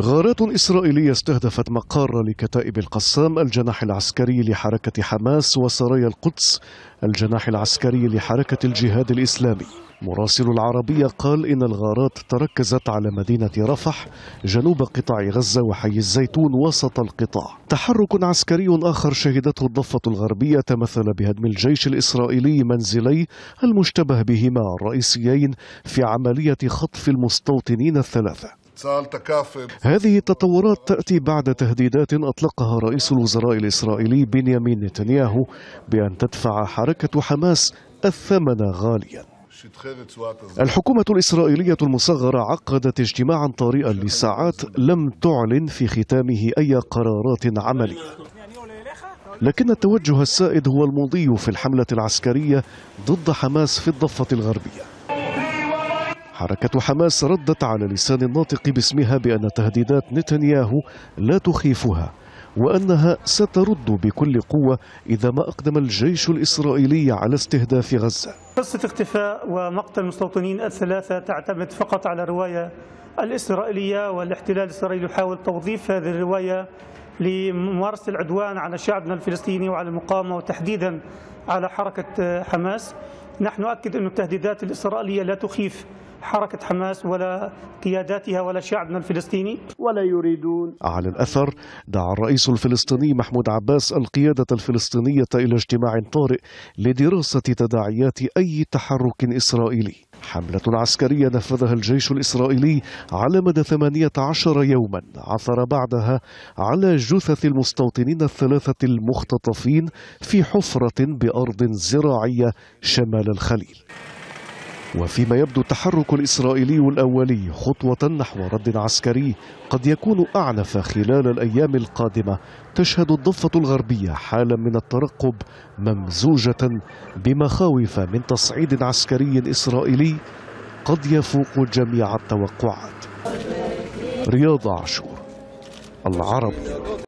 غارات إسرائيلية استهدفت مقر لكتائب القسام الجناح العسكري لحركة حماس وسرايا القدس الجناح العسكري لحركة الجهاد الإسلامي مراسل العربية قال إن الغارات تركزت على مدينة رفح جنوب قطاع غزة وحي الزيتون وسط القطاع تحرك عسكري آخر شهدته الضفة الغربية تمثل بهدم الجيش الإسرائيلي منزلي المشتبه بهما الرئيسيين في عملية خطف المستوطنين الثلاثة هذه التطورات تأتي بعد تهديدات أطلقها رئيس الوزراء الإسرائيلي بنيامين نتنياهو بأن تدفع حركة حماس الثمن غاليا الحكومة الإسرائيلية المصغرة عقدت اجتماعا طارئا لساعات لم تعلن في ختامه أي قرارات عملية لكن التوجه السائد هو المضي في الحملة العسكرية ضد حماس في الضفة الغربية حركة حماس ردت على لسان الناطق باسمها بأن تهديدات نتنياهو لا تخيفها وأنها سترد بكل قوة إذا ما أقدم الجيش الإسرائيلي على استهداف غزة قصة اختفاء ومقتل المستوطنين الثلاثة تعتمد فقط على الرواية الإسرائيلية والاحتلال الإسرائيلي يحاول توظيف هذه الرواية لممارسة العدوان على شعبنا الفلسطيني وعلى المقاومة وتحديدا على حركة حماس نحن نؤكد أن التهديدات الإسرائيلية لا تخيف حركة حماس ولا قياداتها ولا شعبنا الفلسطيني ولا يريدون على الأثر دعا الرئيس الفلسطيني محمود عباس القيادة الفلسطينية إلى اجتماع طارئ لدراسة تداعيات أي تحرك إسرائيلي حملة عسكرية نفذها الجيش الإسرائيلي على مدى 18 يوما عثر بعدها على جثث المستوطنين الثلاثة المختطفين في حفرة بأرض زراعية شمال الخليل وفيما يبدو التحرك الإسرائيلي الأولي خطوة نحو رد عسكري قد يكون أعنف خلال الأيام القادمة تشهد الضفة الغربية حالا من الترقب ممزوجة بمخاوف من تصعيد عسكري إسرائيلي قد يفوق جميع التوقعات رياض عاشور العرب